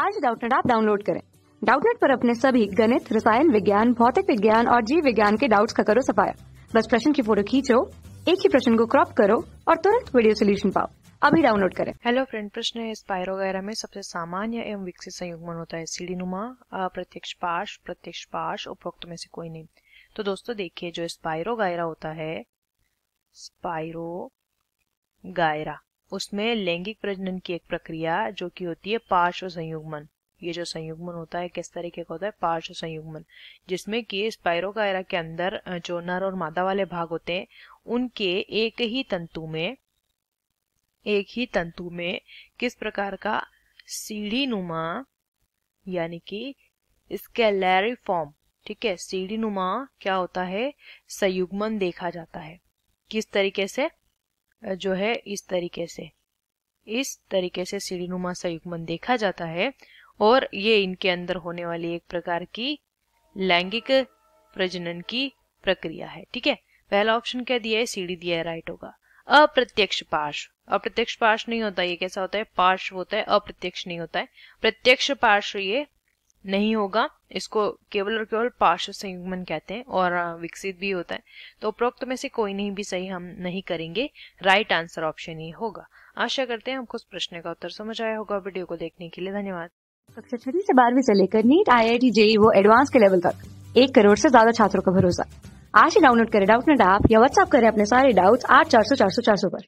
आज डाउटनेट आप डाउनलोड करें डाउटनेट पर अपने सभी गणित रसायन विज्ञान भौतिक विज्ञान और जीव विज्ञान के डाउट्स का करो सफाया बस प्रश्न की फोटो खींचो एक ही प्रश्न को क्रॉप करो और तुरंत वीडियो सोल्यूशन पाओ अभी डाउनलोड करें हेलो फ्रेंड प्रश्न है स्पायरो वगैरह में सबसे सामान्य एवं विकसित संयुग्मन होता है नुमा अप्रत्यक्ष पाश प्रत्यक्ष पाश उपरोक्त में से कोई नहीं तो दोस्तों देखिए जो स्पायरो गायरा होता है स्पायरो गायरा उसमें लैंगिक प्रजनन की एक प्रक्रिया जो कि होती है पार्श्व संयुग्मन ये जो संयुग्मन होता है किस तरीके का होता है पार्श्व संयुग्मन जिसमें कि स्पायरोकायरा के अंदर जो नर और मादा वाले भाग होते हैं उनके एक ही तंतु में एक ही तंतु में किस प्रकार का सीढ़ी नुमा यानी कि स्केलरी फॉर्म ठीक है सीढ़ी नुमा क्या होता है संयुग्मन देखा जाता है किस तरीके से जो है इस तरीके से इस तरीके से सीढ़ीनुमा संयुग्मन देखा जाता है और ये इनके अंदर होने वाली एक प्रकार की लैंगिक प्रजनन की प्रक्रिया है ठीक है पहला ऑप्शन क्या दिया है सीढ़ी दिया है राइट होगा अप्रत्यक्ष पार्श अप्रत्यक्ष पार्श नहीं होता ये कैसा होता है पार्श होता है अप्रत्यक्ष नहीं होता है प्रत्यक्ष पार्श ये नहीं होगा इसको केवल और केवल पार्श्व संयुग्मन कहते हैं और विकसित भी होता है तो उपरोक्त में से कोई नहीं भी सही हम नहीं करेंगे राइट आंसर ऑप्शन ही होगा आशा करते हैं आपको इस प्रश्न का उत्तर समझ आया होगा वीडियो को देखने के लिए धन्यवाद कक्षा छठी से बारहवीं से लेकर NEET I I T JEE वो एडवांस के लेवल तक एक करोड़ से ज्यादा छात्रों का भरोसा आज ही डाउनलोड करें डाउट नेट ऐप या व्हाट्सअप करें अपने सारे डाउट्स आठ चार सौ चार सौ चार सौ पर